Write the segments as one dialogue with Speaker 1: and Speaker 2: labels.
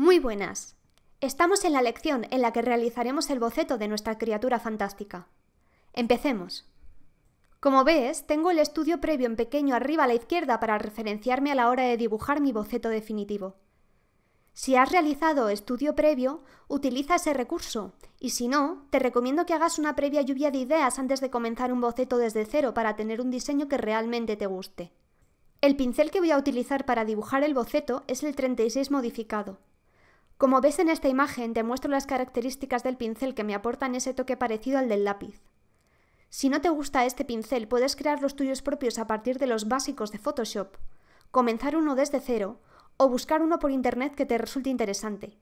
Speaker 1: Muy buenas. Estamos en la lección en la que realizaremos el boceto de nuestra criatura fantástica. Empecemos. Como ves, tengo el estudio previo en pequeño arriba a la izquierda para referenciarme a la hora de dibujar mi boceto definitivo. Si has realizado estudio previo, utiliza ese recurso y si no, te recomiendo que hagas una previa lluvia de ideas antes de comenzar un boceto desde cero para tener un diseño que realmente te guste. El pincel que voy a utilizar para dibujar el boceto es el 36 modificado. Como ves en esta imagen, te muestro las características del pincel que me aportan ese toque parecido al del lápiz. Si no te gusta este pincel, puedes crear los tuyos propios a partir de los básicos de Photoshop, comenzar uno desde cero o buscar uno por internet que te resulte interesante.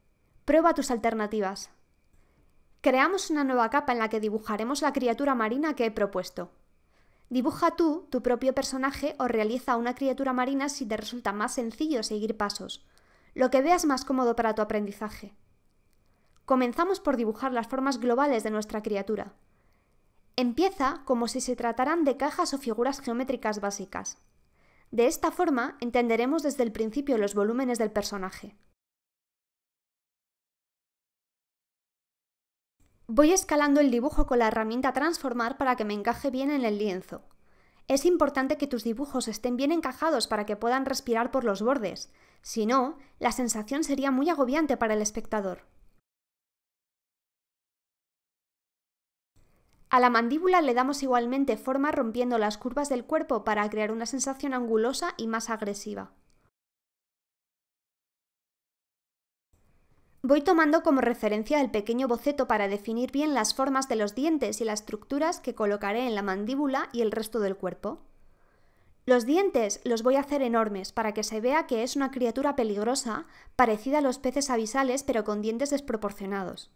Speaker 1: Prueba tus alternativas. Creamos una nueva capa en la que dibujaremos la criatura marina que he propuesto. Dibuja tú tu propio personaje o realiza una criatura marina si te resulta más sencillo seguir pasos lo que veas más cómodo para tu aprendizaje. Comenzamos por dibujar las formas globales de nuestra criatura. Empieza como si se trataran de cajas o figuras geométricas básicas. De esta forma entenderemos desde el principio los volúmenes del personaje.
Speaker 2: Voy escalando
Speaker 1: el dibujo con la herramienta Transformar para que me encaje bien en el lienzo. Es importante que tus dibujos estén bien encajados para que puedan respirar por los bordes, si no, la sensación sería muy agobiante para el espectador. A la mandíbula le damos igualmente forma rompiendo las curvas del cuerpo para crear una sensación angulosa y más agresiva. Voy tomando como referencia el pequeño boceto para definir bien las formas de los dientes y las estructuras que colocaré en la mandíbula y el resto del cuerpo. Los dientes los voy a hacer enormes para que se vea que es una criatura peligrosa, parecida a los peces abisales pero con dientes desproporcionados.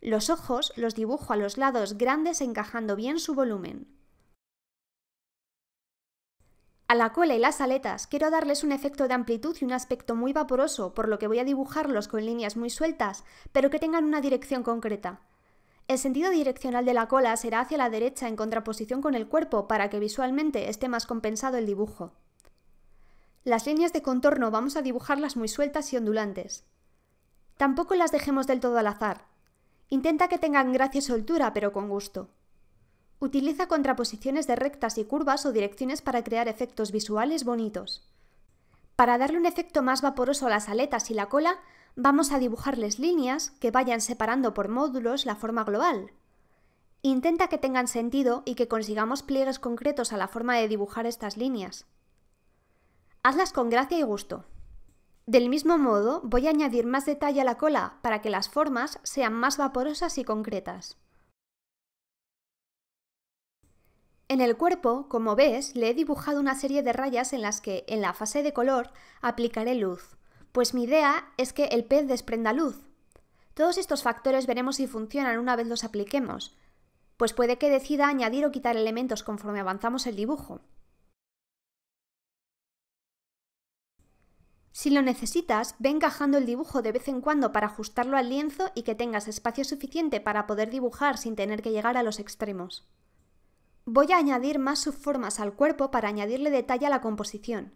Speaker 1: Los ojos los dibujo a los lados grandes encajando bien su volumen. A la cola y las aletas quiero darles un efecto de amplitud y un aspecto muy vaporoso, por lo que voy a dibujarlos con líneas muy sueltas, pero que tengan una dirección concreta. El sentido direccional de la cola será hacia la derecha en contraposición con el cuerpo para que visualmente esté más compensado el dibujo. Las líneas de contorno vamos a dibujarlas muy sueltas y ondulantes. Tampoco las dejemos del todo al azar. Intenta que tengan gracia y soltura, pero con gusto. Utiliza contraposiciones de rectas y curvas o direcciones para crear efectos visuales bonitos. Para darle un efecto más vaporoso a las aletas y la cola, vamos a dibujarles líneas que vayan separando por módulos la forma global. Intenta que tengan sentido y que consigamos pliegues concretos a la forma de dibujar estas líneas. Hazlas con gracia y gusto. Del mismo modo, voy a añadir más detalle a la cola para que las formas sean más vaporosas y concretas. En el cuerpo, como ves, le he dibujado una serie de rayas en las que, en la fase de color, aplicaré luz, pues mi idea es que el pez desprenda luz. Todos estos factores veremos si funcionan una vez los apliquemos, pues puede que decida añadir o quitar elementos conforme avanzamos el dibujo. Si lo necesitas, ve encajando el dibujo de vez en cuando para ajustarlo al lienzo y que tengas espacio suficiente para poder dibujar sin tener que llegar a los extremos. Voy a añadir más subformas al cuerpo para añadirle detalle a la composición.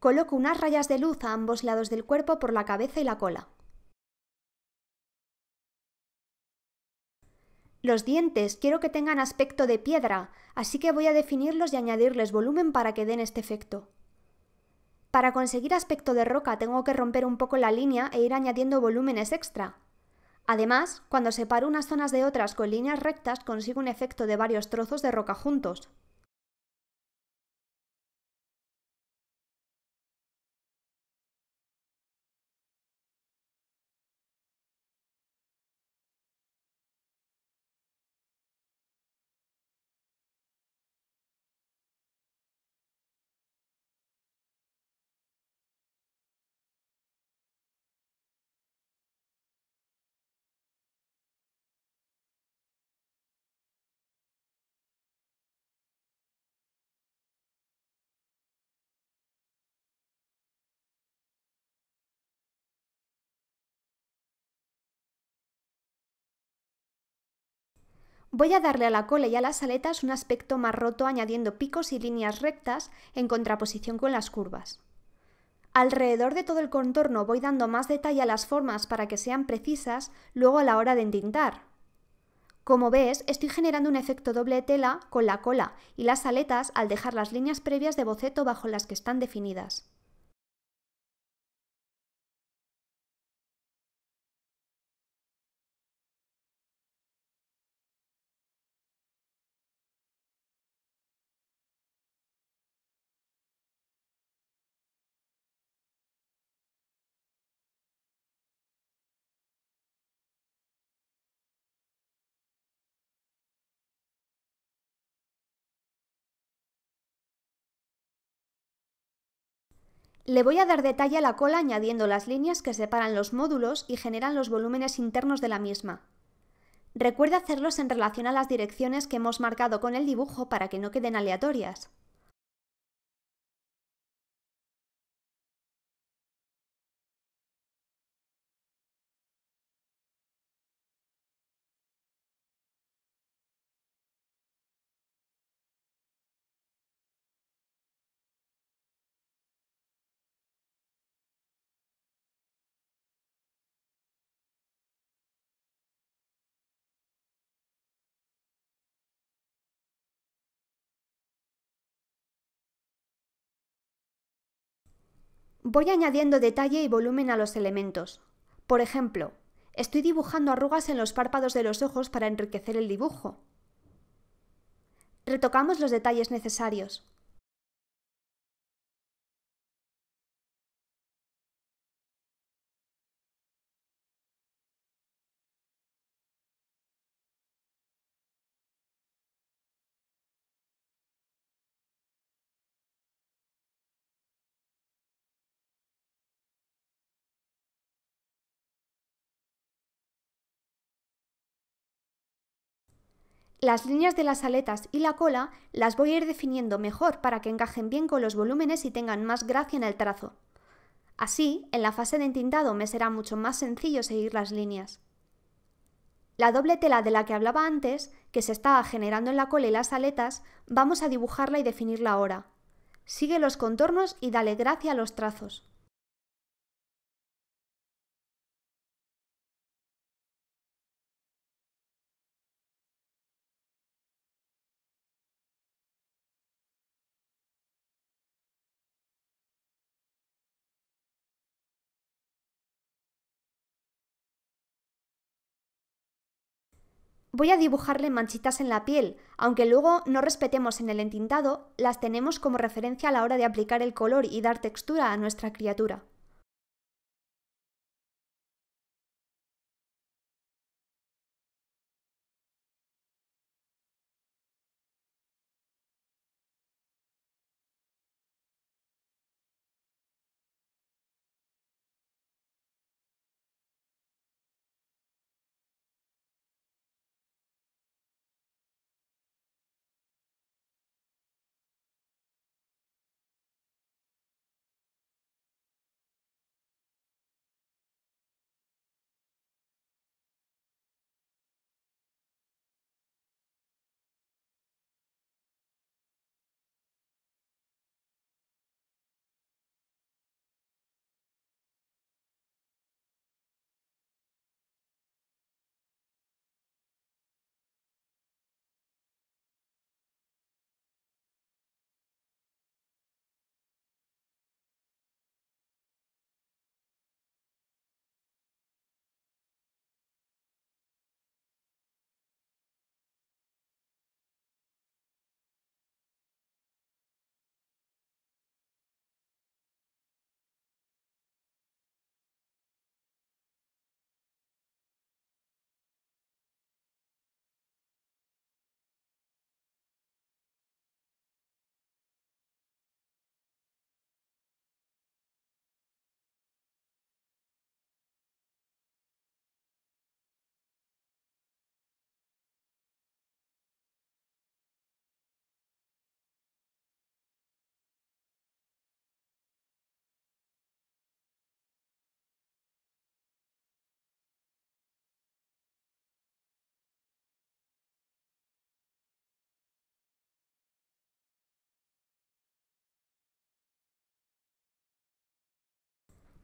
Speaker 1: Coloco unas rayas de luz a ambos lados del cuerpo por la cabeza y la cola. Los dientes quiero que tengan aspecto de piedra, así que voy a definirlos y añadirles volumen para que den este efecto. Para conseguir aspecto de roca tengo que romper un poco la línea e ir añadiendo volúmenes extra. Además, cuando separo unas zonas de otras con líneas rectas consigo un efecto de varios trozos de roca juntos, Voy a darle a la cola y a las aletas un aspecto más roto añadiendo picos y líneas rectas en contraposición con las curvas. Alrededor de todo el contorno voy dando más detalle a las formas para que sean precisas luego a la hora de entintar. Como ves, estoy generando un efecto doble tela con la cola y las aletas al dejar las líneas previas de boceto bajo las que están definidas. Le voy a dar detalle a la cola añadiendo las líneas que separan los módulos y generan los volúmenes internos de la misma. Recuerde hacerlos en relación a las direcciones que hemos marcado con el dibujo para que no queden aleatorias. Voy añadiendo detalle y volumen a los elementos. Por ejemplo, estoy dibujando arrugas en los párpados de los ojos para enriquecer el dibujo. Retocamos los detalles necesarios. Las líneas de las aletas y la cola las voy a ir definiendo mejor para que encajen bien con los volúmenes y tengan más gracia en el trazo. Así, en la fase de entintado me será mucho más sencillo seguir las líneas. La doble tela de la que hablaba antes, que se estaba generando en la cola y las aletas, vamos a dibujarla y definirla ahora. Sigue los contornos y dale gracia a los trazos. Voy a dibujarle manchitas en la piel, aunque luego no respetemos en el entintado, las tenemos como referencia a la hora de aplicar el color y dar textura a nuestra criatura.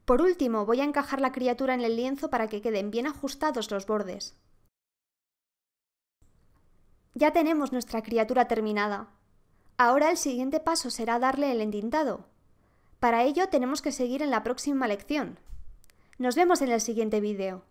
Speaker 1: Por último, voy a encajar la criatura en el lienzo para que queden bien ajustados los bordes. Ya tenemos nuestra criatura terminada. Ahora el siguiente paso será darle el entintado. Para ello tenemos que seguir en la próxima lección. Nos vemos en el siguiente vídeo.